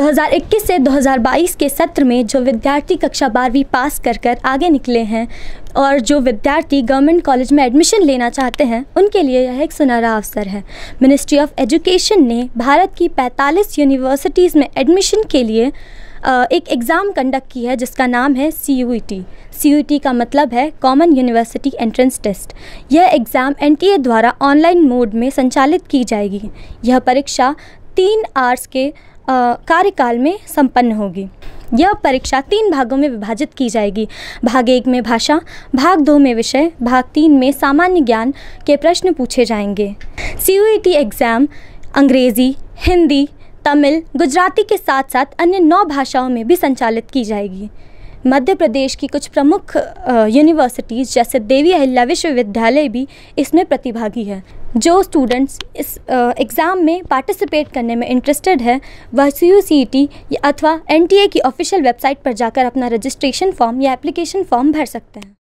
2021 से 2022 के सत्र में जो विद्यार्थी कक्षा बारहवीं पास कर कर आगे निकले हैं और जो विद्यार्थी गवर्नमेंट कॉलेज में एडमिशन लेना चाहते हैं उनके लिए यह एक सुनहरा अवसर है मिनिस्ट्री ऑफ एजुकेशन ने भारत की 45 यूनिवर्सिटीज़ में एडमिशन के लिए एक एग्ज़ाम कंडक्ट की है जिसका नाम है C U T C U T का मतलब है कॉमन यूनिवर्सिटी एंट्रेंस टेस्ट यह एग्ज़ाम एन टी ए द्वारा ऑनलाइन मोड में संचालित की जाएगी यह परीक्षा तीन आर्स के कार्यकाल में संपन्न होगी यह परीक्षा तीन भागों में विभाजित की जाएगी भाग एक में भाषा भाग दो में विषय भाग तीन में सामान्य ज्ञान के प्रश्न पूछे जाएंगे सी एग्ज़ाम e अंग्रेज़ी हिंदी तमिल गुजराती के साथ साथ अन्य नौ भाषाओं में भी संचालित की जाएगी मध्य प्रदेश की कुछ प्रमुख यूनिवर्सिटीज़ जैसे देवी अहिल्या विश्वविद्यालय भी इसमें प्रतिभागी है जो स्टूडेंट्स इस एग्ज़ाम में पार्टिसिपेट करने में इंटरेस्टेड है वह सी यू सी टी अथवा एन टी ए की ऑफिशियल वेबसाइट पर जाकर अपना रजिस्ट्रेशन फॉर्म या एप्लीकेशन फॉर्म भर सकते हैं